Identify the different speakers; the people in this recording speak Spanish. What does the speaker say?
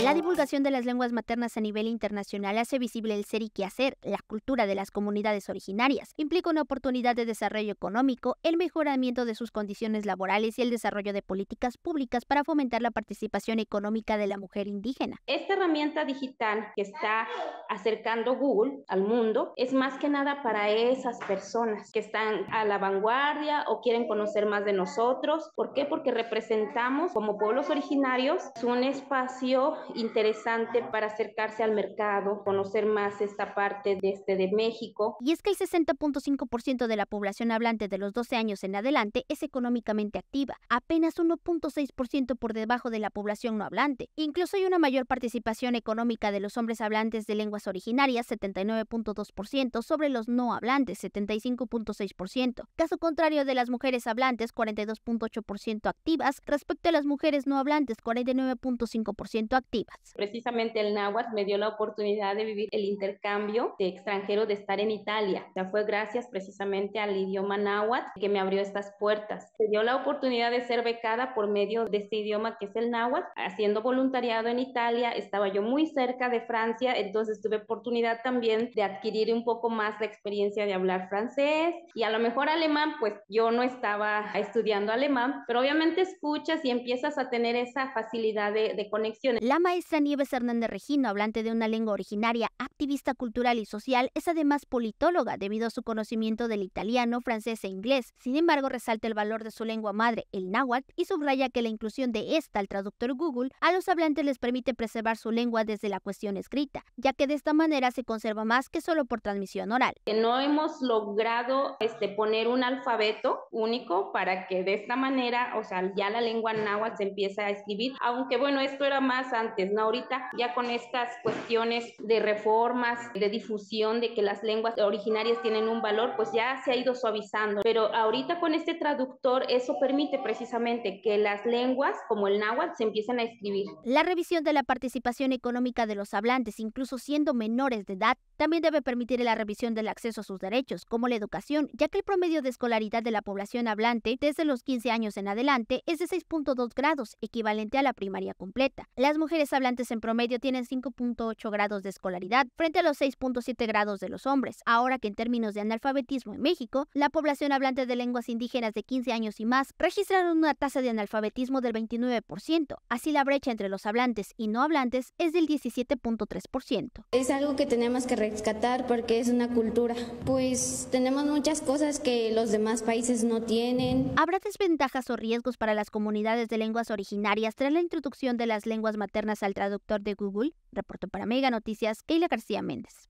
Speaker 1: La divulgación de las lenguas maternas a nivel internacional hace visible el ser y quehacer, la cultura de las comunidades originarias. Implica una oportunidad de desarrollo económico, el mejoramiento de sus condiciones laborales y el desarrollo de políticas públicas para fomentar la participación económica de la mujer indígena.
Speaker 2: Esta herramienta digital que está acercando Google al mundo es más que nada para esas personas que están a la vanguardia o quieren conocer más de nosotros. ¿Por qué? Porque representamos como pueblos originarios un espacio interesante para acercarse al mercado, conocer más esta parte
Speaker 1: de, este, de México. Y es que el 60.5% de la población hablante de los 12 años en adelante es económicamente activa, apenas 1.6% por debajo de la población no hablante. Incluso hay una mayor participación económica de los hombres hablantes de lengua originarias 79.2% sobre los no hablantes 75.6%, caso contrario de las mujeres hablantes 42.8% activas respecto a las mujeres no hablantes 49.5% activas.
Speaker 2: Precisamente el náhuatl me dio la oportunidad de vivir el intercambio de extranjero de estar en Italia. ya fue gracias precisamente al idioma náhuatl que me abrió estas puertas. Me dio la oportunidad de ser becada por medio de este idioma que es el náhuatl. Haciendo voluntariado en Italia, estaba yo muy cerca de Francia, entonces tuve oportunidad también de adquirir un poco más la experiencia de hablar francés y a lo mejor alemán, pues yo no estaba estudiando alemán, pero obviamente escuchas y empiezas a tener esa facilidad de,
Speaker 1: de conexión. La maestra Nieves Hernández Regino, hablante de una lengua originaria, activista cultural y social, es además politóloga debido a su conocimiento del italiano, francés e inglés. Sin embargo, resalta el valor de su lengua madre, el náhuatl, y subraya que la inclusión de esta al traductor Google a los hablantes les permite preservar su lengua desde la cuestión escrita, ya que de esta manera se conserva más que solo por transmisión oral. No hemos logrado este, poner un alfabeto
Speaker 2: único para que de esta manera, o sea, ya la lengua náhuatl se empieza a escribir, aunque bueno, esto era más antes, ¿no? Ahorita ya con estas cuestiones de reformas, de difusión, de que las lenguas originarias tienen un valor, pues ya se ha ido suavizando, pero ahorita con este traductor eso permite precisamente que las lenguas como el náhuatl se empiecen a escribir.
Speaker 1: La revisión de la participación económica de los hablantes, incluso siendo menores de edad, también debe permitir la revisión del acceso a sus derechos, como la educación, ya que el promedio de escolaridad de la población hablante desde los 15 años en adelante es de 6.2 grados, equivalente a la primaria completa. Las mujeres hablantes en promedio tienen 5.8 grados de escolaridad frente a los 6.7 grados de los hombres, ahora que en términos de analfabetismo en México, la población hablante de lenguas indígenas de 15 años y más registraron una tasa de analfabetismo del 29%, así la brecha entre los hablantes y no hablantes es del 17.3% es algo que tenemos que rescatar porque es una cultura. Pues tenemos muchas cosas que los demás países no tienen. ¿Habrá desventajas o riesgos para las comunidades de lenguas originarias tras la introducción de las lenguas maternas al traductor de Google? Reporto para Mega Noticias Keila García Méndez.